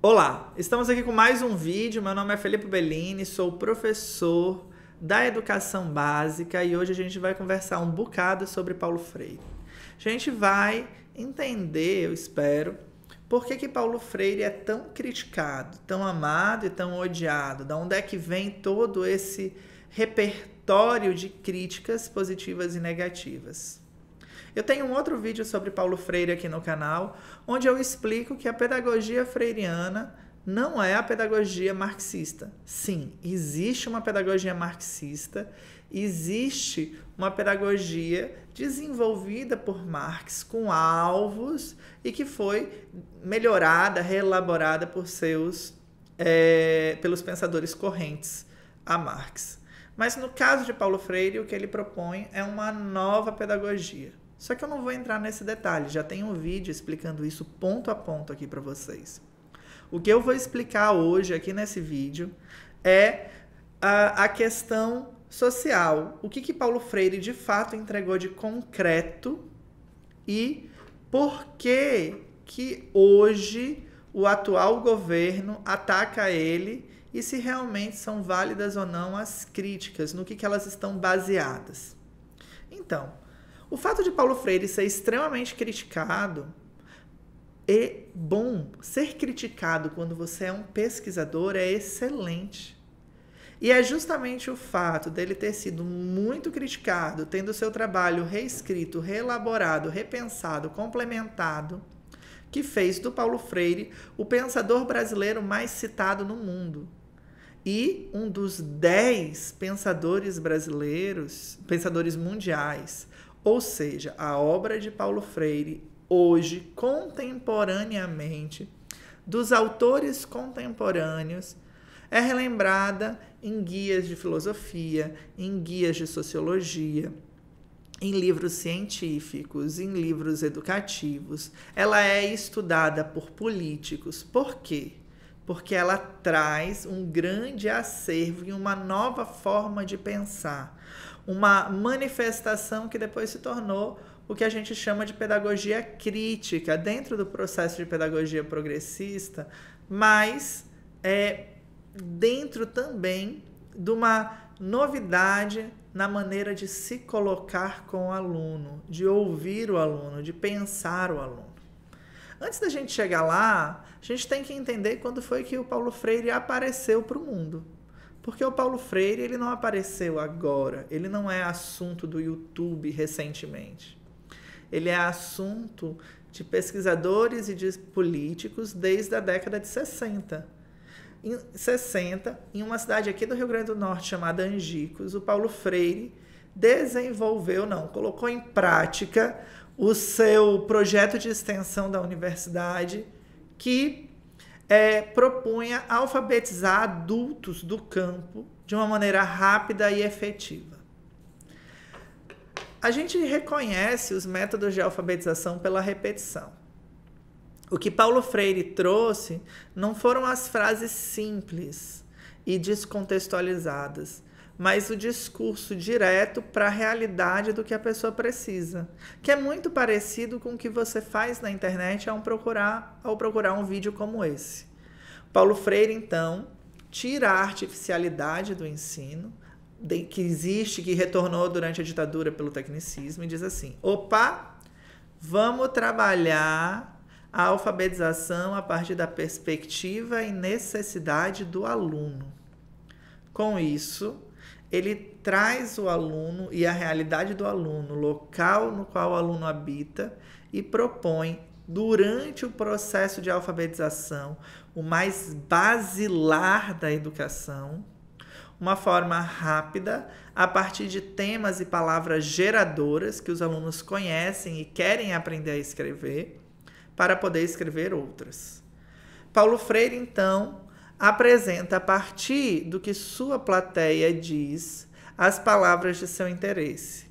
Olá, estamos aqui com mais um vídeo. Meu nome é Felipe Bellini, sou professor da educação básica e hoje a gente vai conversar um bocado sobre Paulo Freire. A gente vai entender, eu espero, por que, que Paulo Freire é tão criticado, tão amado e tão odiado, da onde é que vem todo esse repertório de críticas positivas e negativas. Eu tenho um outro vídeo sobre Paulo Freire aqui no canal, onde eu explico que a pedagogia freiriana não é a pedagogia marxista. Sim, existe uma pedagogia marxista, existe uma pedagogia desenvolvida por Marx com alvos e que foi melhorada, reelaborada por seus é, pelos pensadores correntes a Marx. Mas no caso de Paulo Freire, o que ele propõe é uma nova pedagogia. Só que eu não vou entrar nesse detalhe, já tem um vídeo explicando isso ponto a ponto aqui para vocês. O que eu vou explicar hoje aqui nesse vídeo é a, a questão social. O que, que Paulo Freire de fato entregou de concreto e por que, que hoje o atual governo ataca ele e se realmente são válidas ou não as críticas, no que, que elas estão baseadas. Então, o fato de Paulo Freire ser extremamente criticado é bom. Ser criticado quando você é um pesquisador é excelente. E é justamente o fato dele ter sido muito criticado, tendo seu trabalho reescrito, reelaborado, repensado, complementado, que fez do Paulo Freire o pensador brasileiro mais citado no mundo. E um dos dez pensadores brasileiros, pensadores mundiais, ou seja, a obra de Paulo Freire, hoje, contemporaneamente, dos autores contemporâneos, é relembrada em guias de filosofia, em guias de sociologia, em livros científicos, em livros educativos. Ela é estudada por políticos. Por quê? Porque ela traz um grande acervo e uma nova forma de pensar, uma manifestação que depois se tornou o que a gente chama de pedagogia crítica, dentro do processo de pedagogia progressista, mas é, dentro também de uma novidade na maneira de se colocar com o aluno, de ouvir o aluno, de pensar o aluno. Antes da gente chegar lá, a gente tem que entender quando foi que o Paulo Freire apareceu para o mundo. Porque o Paulo Freire, ele não apareceu agora, ele não é assunto do YouTube recentemente. Ele é assunto de pesquisadores e de políticos desde a década de 60. Em 60, em uma cidade aqui do Rio Grande do Norte chamada Angicos, o Paulo Freire desenvolveu, não, colocou em prática o seu projeto de extensão da universidade que é, propunha alfabetizar adultos do campo de uma maneira rápida e efetiva. A gente reconhece os métodos de alfabetização pela repetição. O que Paulo Freire trouxe não foram as frases simples e descontextualizadas, mas o discurso direto para a realidade do que a pessoa precisa, que é muito parecido com o que você faz na internet ao procurar, ao procurar um vídeo como esse. Paulo Freire, então, tira a artificialidade do ensino, que existe, que retornou durante a ditadura pelo tecnicismo, e diz assim: opa, vamos trabalhar a alfabetização a partir da perspectiva e necessidade do aluno. Com isso, ele traz o aluno e a realidade do aluno, local no qual o aluno habita e propõe durante o processo de alfabetização, o mais basilar da educação, uma forma rápida, a partir de temas e palavras geradoras que os alunos conhecem e querem aprender a escrever, para poder escrever outras. Paulo Freire, então, apresenta a partir do que sua plateia diz as palavras de seu interesse.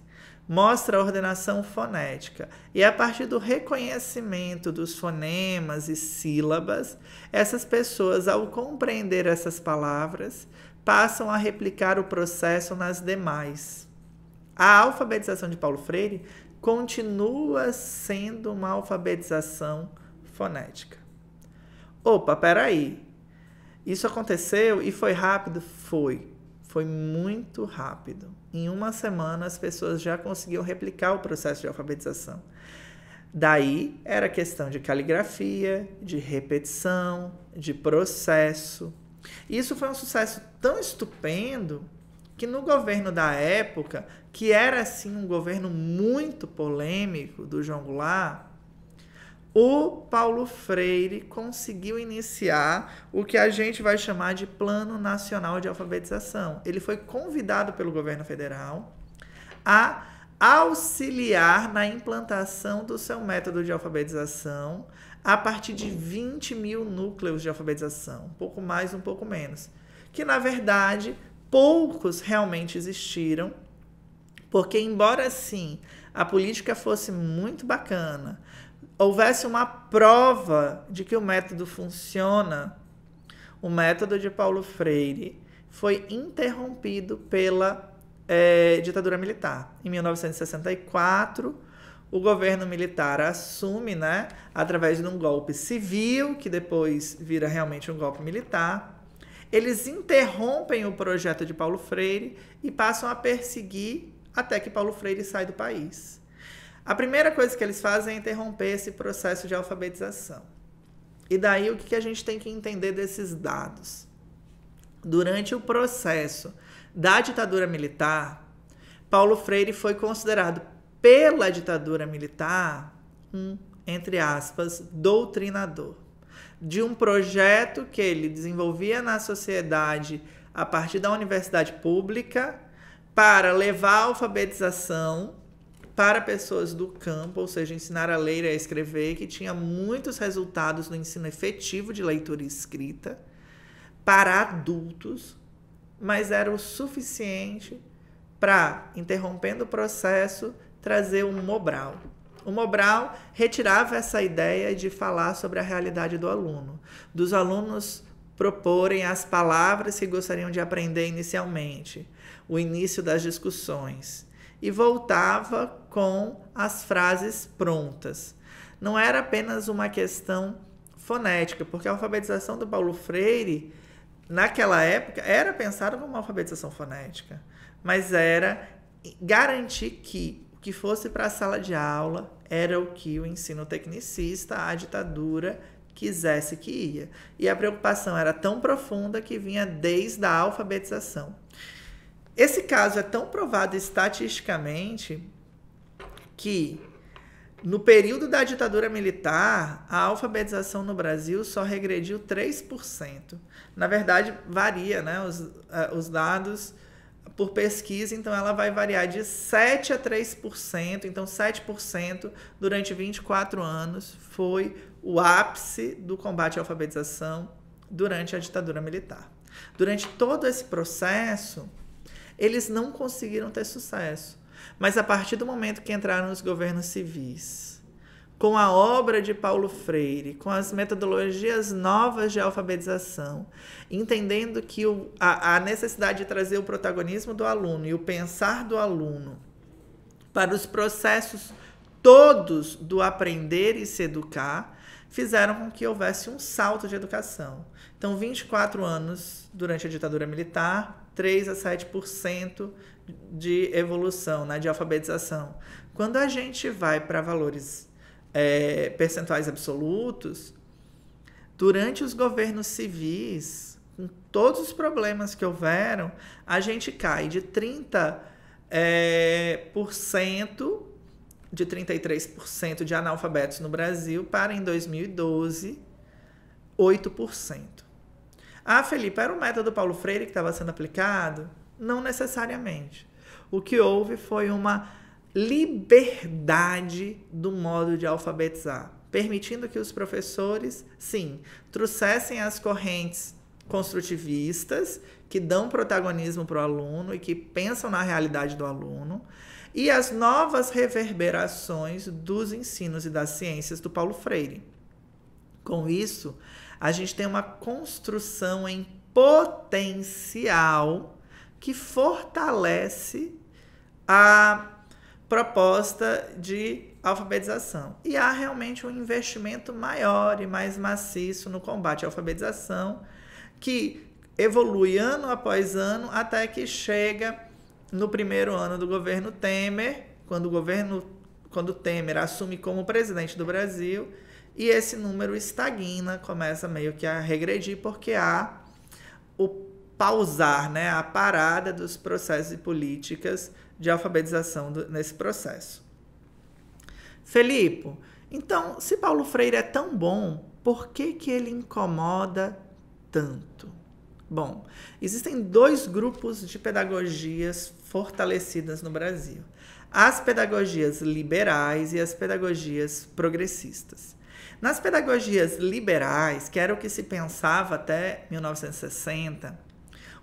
Mostra a ordenação fonética e, a partir do reconhecimento dos fonemas e sílabas, essas pessoas, ao compreender essas palavras, passam a replicar o processo nas demais. A alfabetização de Paulo Freire continua sendo uma alfabetização fonética. Opa, peraí, isso aconteceu e foi rápido? Foi. Foi muito rápido. Em uma semana, as pessoas já conseguiram replicar o processo de alfabetização. Daí era questão de caligrafia, de repetição, de processo. Isso foi um sucesso tão estupendo que no governo da época, que era assim um governo muito polêmico do João Goulart, o Paulo Freire conseguiu iniciar o que a gente vai chamar de Plano Nacional de Alfabetização. Ele foi convidado pelo governo federal a auxiliar na implantação do seu método de alfabetização a partir de 20 mil núcleos de alfabetização, um pouco mais, um pouco menos. Que na verdade poucos realmente existiram, porque embora sim a política fosse muito bacana, houvesse uma prova de que o método funciona, o método de Paulo Freire foi interrompido pela é, ditadura militar. Em 1964, o governo militar assume, né, através de um golpe civil, que depois vira realmente um golpe militar. Eles interrompem o projeto de Paulo Freire e passam a perseguir até que Paulo Freire sai do país. A primeira coisa que eles fazem é interromper esse processo de alfabetização. E daí o que a gente tem que entender desses dados? Durante o processo da ditadura militar, Paulo Freire foi considerado pela ditadura militar um, entre aspas, doutrinador de um projeto que ele desenvolvia na sociedade a partir da universidade pública para levar a alfabetização para pessoas do campo, ou seja, ensinar a ler e a escrever, que tinha muitos resultados no ensino efetivo de leitura e escrita para adultos, mas era o suficiente para, interrompendo o processo, trazer um Mobral. O Mobral retirava essa ideia de falar sobre a realidade do aluno, dos alunos proporem as palavras que gostariam de aprender inicialmente, o início das discussões, e voltava com as frases prontas. Não era apenas uma questão fonética, porque a alfabetização do Paulo Freire, naquela época, era pensada como uma alfabetização fonética, mas era garantir que o que fosse para a sala de aula era o que o ensino tecnicista, a ditadura, quisesse que ia. E a preocupação era tão profunda que vinha desde a alfabetização. Esse caso é tão provado estatisticamente que no período da ditadura militar, a alfabetização no Brasil só regrediu 3%. Na verdade, varia né? os, uh, os dados por pesquisa, então ela vai variar de 7 a 3%. Então, 7% durante 24 anos foi o ápice do combate à alfabetização durante a ditadura militar. Durante todo esse processo, eles não conseguiram ter sucesso mas a partir do momento que entraram os governos civis, com a obra de Paulo Freire, com as metodologias novas de alfabetização, entendendo que o, a, a necessidade de trazer o protagonismo do aluno e o pensar do aluno para os processos todos do aprender e se educar, fizeram com que houvesse um salto de educação. Então, 24 anos durante a ditadura militar, 3 a 7% de evolução, né, de alfabetização. Quando a gente vai para valores é, percentuais absolutos, durante os governos civis, com todos os problemas que houveram, a gente cai de 30%, é, por cento, de 33% de analfabetos no Brasil para, em 2012, 8%. Ah, Felipe, era o método Paulo Freire que estava sendo aplicado? Não necessariamente. O que houve foi uma liberdade do modo de alfabetizar, permitindo que os professores, sim, trouxessem as correntes construtivistas que dão protagonismo para o aluno e que pensam na realidade do aluno, e as novas reverberações dos ensinos e das ciências do Paulo Freire. Com isso, a gente tem uma construção em potencial que fortalece a proposta de alfabetização. E há realmente um investimento maior e mais maciço no combate à alfabetização, que evolui ano após ano até que chega no primeiro ano do governo Temer, quando o governo quando Temer assume como presidente do Brasil, e esse número estagna, começa meio que a regredir, porque há o pausar, né, a parada dos processos e políticas de alfabetização do, nesse processo. Felipe, então, se Paulo Freire é tão bom, por que, que ele incomoda tanto? Bom, existem dois grupos de pedagogias fortalecidas no Brasil: as pedagogias liberais e as pedagogias progressistas. Nas pedagogias liberais, que era o que se pensava até 1960,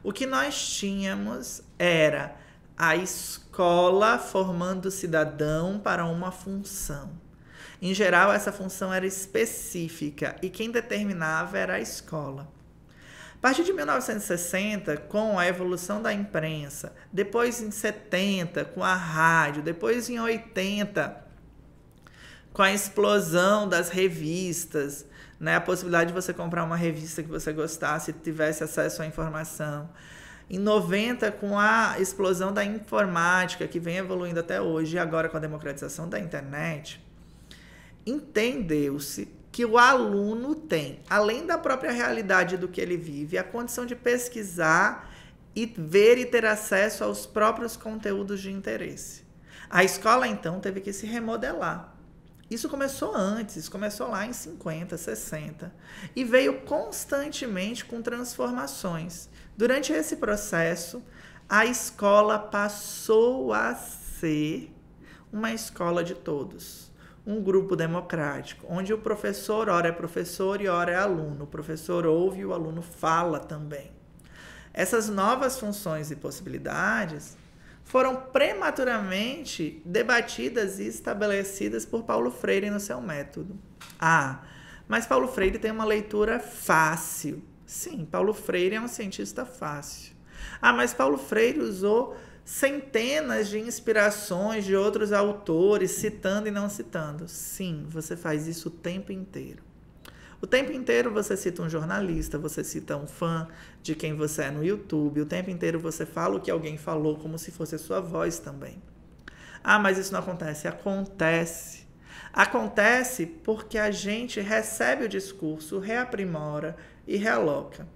o que nós tínhamos era a escola formando cidadão para uma função. Em geral, essa função era específica e quem determinava era a escola. A partir de 1960, com a evolução da imprensa, depois em 70, com a rádio, depois em 80, com a explosão das revistas, né? A possibilidade de você comprar uma revista que você gostasse, e tivesse acesso à informação. Em 90, com a explosão da informática, que vem evoluindo até hoje, e agora com a democratização da internet, entendeu-se que o aluno tem, além da própria realidade do que ele vive, a condição de pesquisar e ver e ter acesso aos próprios conteúdos de interesse. A escola, então, teve que se remodelar isso começou antes, isso começou lá em 50, 60 e veio constantemente com transformações. Durante esse processo, a escola passou a ser uma escola de todos, um grupo democrático, onde o professor ora é professor e ora é aluno, o professor ouve e o aluno fala também. Essas novas funções e possibilidades foram prematuramente debatidas e estabelecidas por Paulo Freire no seu método. Ah, mas Paulo Freire tem uma leitura fácil. Sim, Paulo Freire é um cientista fácil. Ah, mas Paulo Freire usou centenas de inspirações de outros autores, citando e não citando. Sim, você faz isso o tempo inteiro. O tempo inteiro você cita um jornalista, você cita um fã de quem você é no YouTube, o tempo inteiro você fala o que alguém falou como se fosse a sua voz também. Ah, mas isso não acontece. Acontece. Acontece porque a gente recebe o discurso, reaprimora e realoca.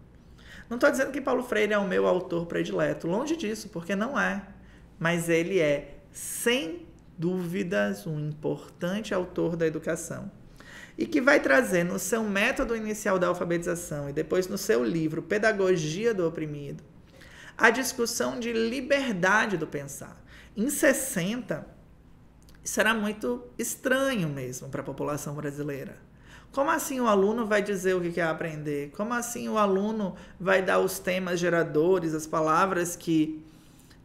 Não estou dizendo que Paulo Freire é o meu autor predileto, longe disso, porque não é. Mas ele é, sem dúvidas, um importante autor da educação e que vai trazer no seu método inicial da alfabetização e depois no seu livro Pedagogia do Oprimido a discussão de liberdade do pensar. Em 60, será muito estranho mesmo para a população brasileira. Como assim o aluno vai dizer o que quer aprender? Como assim o aluno vai dar os temas geradores, as palavras que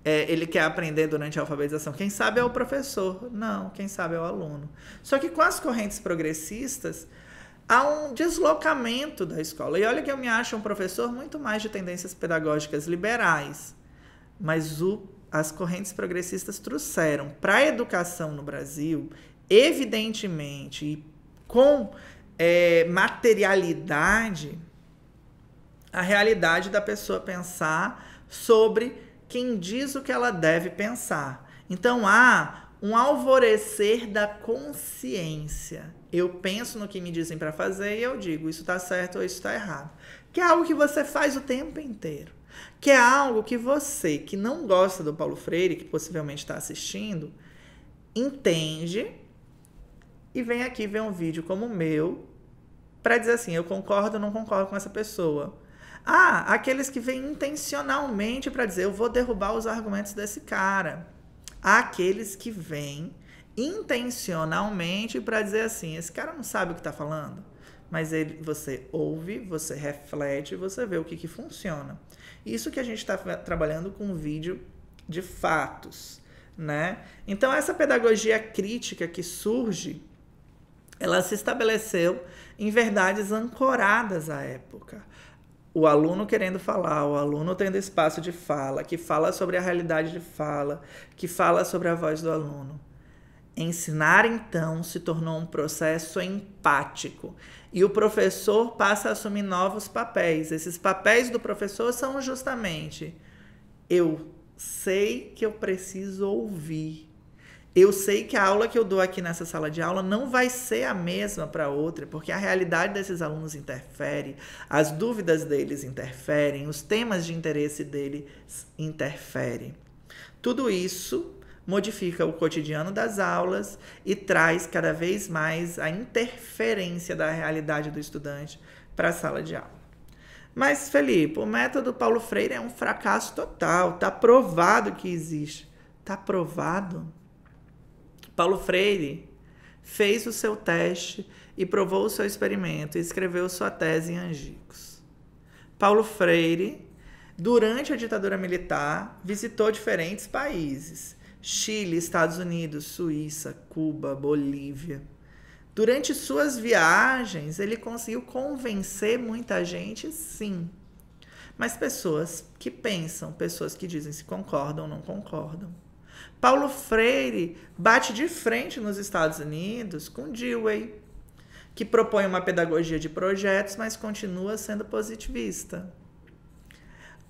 é, ele quer aprender durante a alfabetização. Quem sabe é o professor, não, quem sabe é o aluno. Só que com as correntes progressistas, há um deslocamento da escola. E olha que eu me acho um professor muito mais de tendências pedagógicas liberais, mas o, as correntes progressistas trouxeram para a educação no Brasil, evidentemente, e com é, materialidade, a realidade da pessoa pensar sobre quem diz o que ela deve pensar. Então há um alvorecer da consciência. Eu penso no que me dizem para fazer e eu digo isso está certo ou isso está errado. Que é algo que você faz o tempo inteiro. Que é algo que você que não gosta do Paulo Freire, que possivelmente está assistindo, entende e vem aqui ver um vídeo como o meu para dizer assim: eu concordo ou não concordo com essa pessoa. Ah, aqueles que vêm intencionalmente para dizer eu vou derrubar os argumentos desse cara. Há aqueles que vêm intencionalmente para dizer assim, esse cara não sabe o que está falando. Mas ele, você ouve, você reflete, você vê o que, que funciona. Isso que a gente está trabalhando com vídeo de fatos, né? Então essa pedagogia crítica que surge, ela se estabeleceu em verdades ancoradas à época o aluno querendo falar, o aluno tendo espaço de fala, que fala sobre a realidade de fala, que fala sobre a voz do aluno. Ensinar, então, se tornou um processo empático e o professor passa a assumir novos papéis. Esses papéis do professor são justamente: eu sei que eu preciso ouvir, eu sei que a aula que eu dou aqui nessa sala de aula não vai ser a mesma para outra, porque a realidade desses alunos interfere, as dúvidas deles interferem, os temas de interesse deles interferem. Tudo isso modifica o cotidiano das aulas e traz cada vez mais a interferência da realidade do estudante para a sala de aula. Mas, Felipe, o método Paulo Freire é um fracasso total, está provado que existe. Está provado? Paulo Freire fez o seu teste e provou o seu experimento e escreveu sua tese em Angicos. Paulo Freire, durante a ditadura militar, visitou diferentes países: Chile, Estados Unidos, Suíça, Cuba, Bolívia. Durante suas viagens, ele conseguiu convencer muita gente, sim. Mas pessoas que pensam, pessoas que dizem se concordam ou não concordam. Paulo Freire bate de frente nos Estados Unidos com Dewey, que propõe uma pedagogia de projetos, mas continua sendo positivista.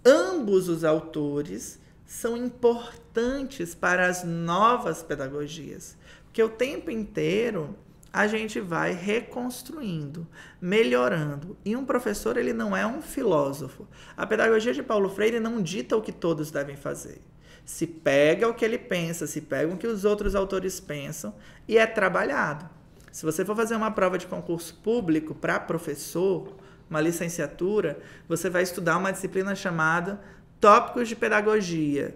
Ambos os autores são importantes para as novas pedagogias, porque o tempo inteiro a gente vai reconstruindo, melhorando. E um professor, ele não é um filósofo. A pedagogia de Paulo Freire não dita o que todos devem fazer se pega o que ele pensa, se pega o que os outros autores pensam e é trabalhado. Se você for fazer uma prova de concurso público para professor, uma licenciatura, você vai estudar uma disciplina chamada Tópicos de Pedagogia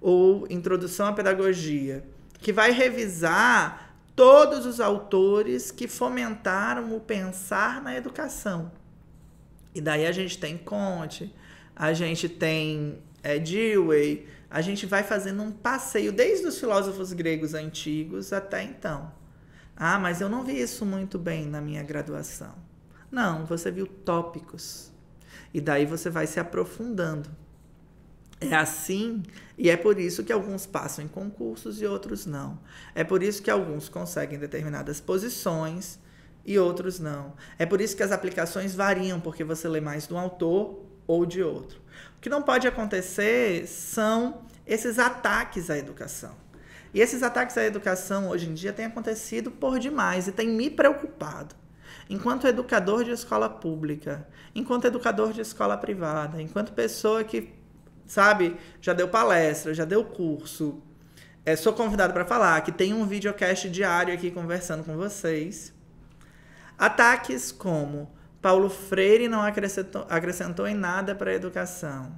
ou Introdução à Pedagogia, que vai revisar todos os autores que fomentaram o pensar na educação. E daí a gente tem Conte, a gente tem é, Dewey, a gente vai fazendo um passeio desde os filósofos gregos antigos até então. Ah, mas eu não vi isso muito bem na minha graduação. Não, você viu tópicos. E daí você vai se aprofundando. É assim, e é por isso que alguns passam em concursos e outros não. É por isso que alguns conseguem determinadas posições e outros não. É por isso que as aplicações variam, porque você lê mais de um autor ou de outro. O que não pode acontecer são esses ataques à educação. E esses ataques à educação hoje em dia têm acontecido por demais e têm me preocupado. Enquanto educador de escola pública, enquanto educador de escola privada, enquanto pessoa que, sabe, já deu palestra, já deu curso, é, sou convidado para falar que tem um videocast diário aqui conversando com vocês. Ataques como Paulo Freire não acrescentou, acrescentou em nada para a educação.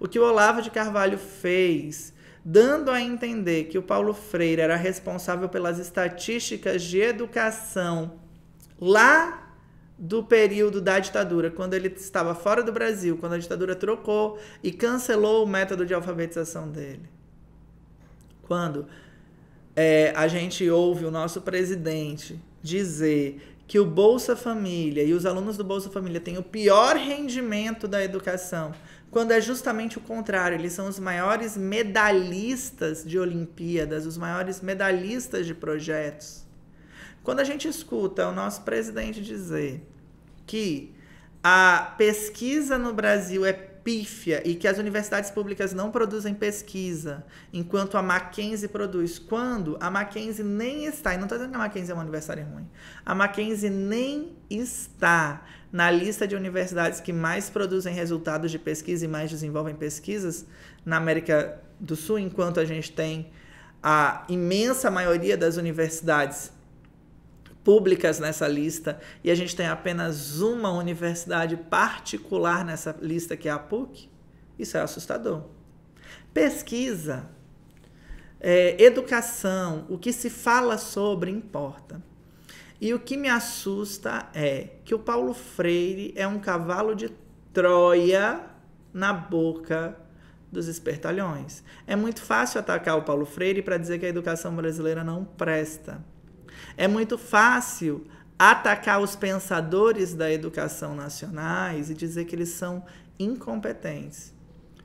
O que o Olavo de Carvalho fez, dando a entender que o Paulo Freire era responsável pelas estatísticas de educação lá do período da ditadura, quando ele estava fora do Brasil, quando a ditadura trocou e cancelou o método de alfabetização dele. Quando é, a gente ouve o nosso presidente dizer que o Bolsa Família e os alunos do Bolsa Família têm o pior rendimento da educação, quando é justamente o contrário, eles são os maiores medalhistas de Olimpíadas, os maiores medalhistas de projetos. Quando a gente escuta o nosso presidente dizer que a pesquisa no Brasil é pífia e que as universidades públicas não produzem pesquisa, enquanto a Mackenzie produz. Quando a Mackenzie nem está, e não estou dizendo que a Mackenzie é uma universidade ruim, a Mackenzie nem está na lista de universidades que mais produzem resultados de pesquisa e mais desenvolvem pesquisas na América do Sul, enquanto a gente tem a imensa maioria das universidades públicas nessa lista e a gente tem apenas uma universidade particular nessa lista que é a PUC, isso é assustador. Pesquisa, é, educação, o que se fala sobre importa. E o que me assusta é que o Paulo Freire é um cavalo de Troia na boca dos espertalhões. É muito fácil atacar o Paulo Freire para dizer que a educação brasileira não presta. É muito fácil atacar os pensadores da educação nacionais e dizer que eles são incompetentes.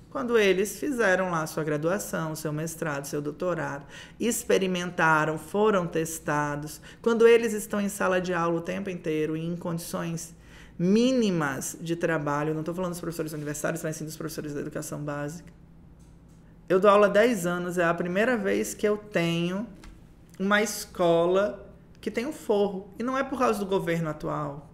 Quando eles fizeram lá sua graduação, seu mestrado, seu doutorado, experimentaram, foram testados, quando eles estão em sala de aula o tempo inteiro e em condições mínimas de trabalho, não estou falando dos professores universitários, mas sim dos professores da educação básica. Eu dou aula há 10 anos, é a primeira vez que eu tenho uma escola que tem um forro. E não é por causa do governo atual.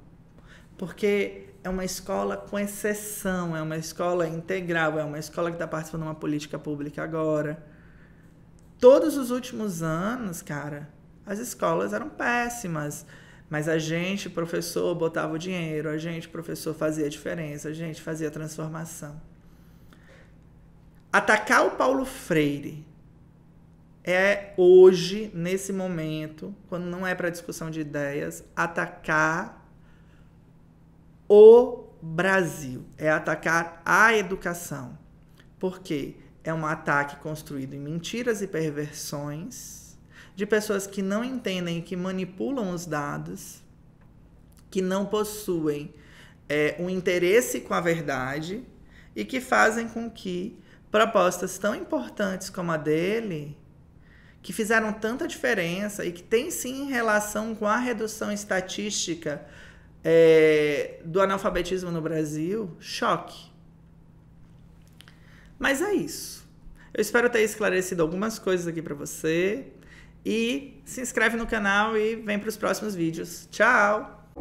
Porque é uma escola com exceção, é uma escola integral, é uma escola que está participando de uma política pública agora. Todos os últimos anos, cara, as escolas eram péssimas. Mas a gente, professor, botava o dinheiro, a gente, professor, fazia a diferença, a gente fazia a transformação. Atacar o Paulo Freire é hoje, nesse momento, quando não é para discussão de ideias, atacar o Brasil, é atacar a educação. Porque é um ataque construído em mentiras e perversões de pessoas que não entendem e que manipulam os dados, que não possuem é, um interesse com a verdade e que fazem com que propostas tão importantes como a dele que fizeram tanta diferença e que tem sim relação com a redução estatística é, do analfabetismo no Brasil, choque. Mas é isso. Eu espero ter esclarecido algumas coisas aqui para você. E se inscreve no canal e vem para os próximos vídeos. Tchau!